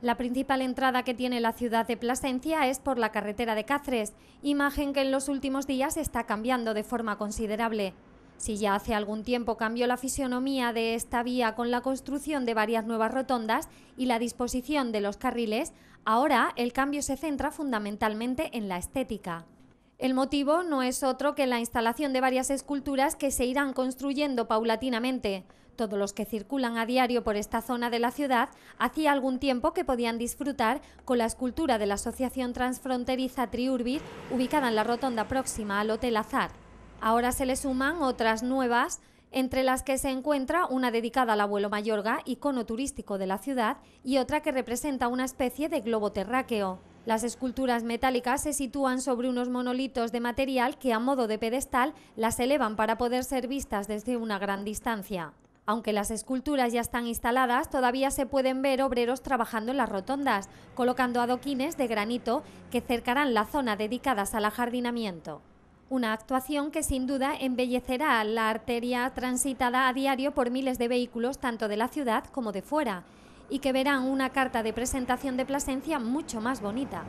La principal entrada que tiene la ciudad de Plasencia es por la carretera de Cáceres, imagen que en los últimos días está cambiando de forma considerable. Si ya hace algún tiempo cambió la fisionomía de esta vía con la construcción de varias nuevas rotondas y la disposición de los carriles, ahora el cambio se centra fundamentalmente en la estética. El motivo no es otro que la instalación de varias esculturas que se irán construyendo paulatinamente. Todos los que circulan a diario por esta zona de la ciudad hacía algún tiempo que podían disfrutar con la escultura de la Asociación Transfronteriza Triurbit, ubicada en la rotonda próxima al Hotel Azar. Ahora se le suman otras nuevas, entre las que se encuentra una dedicada al abuelo Mayorga, icono turístico de la ciudad, y otra que representa una especie de globo terráqueo. Las esculturas metálicas se sitúan sobre unos monolitos de material que a modo de pedestal las elevan para poder ser vistas desde una gran distancia. Aunque las esculturas ya están instaladas, todavía se pueden ver obreros trabajando en las rotondas, colocando adoquines de granito que cercarán la zona dedicadas al ajardinamiento. Una actuación que sin duda embellecerá la arteria transitada a diario por miles de vehículos tanto de la ciudad como de fuera y que verán una carta de presentación de Plasencia mucho más bonita.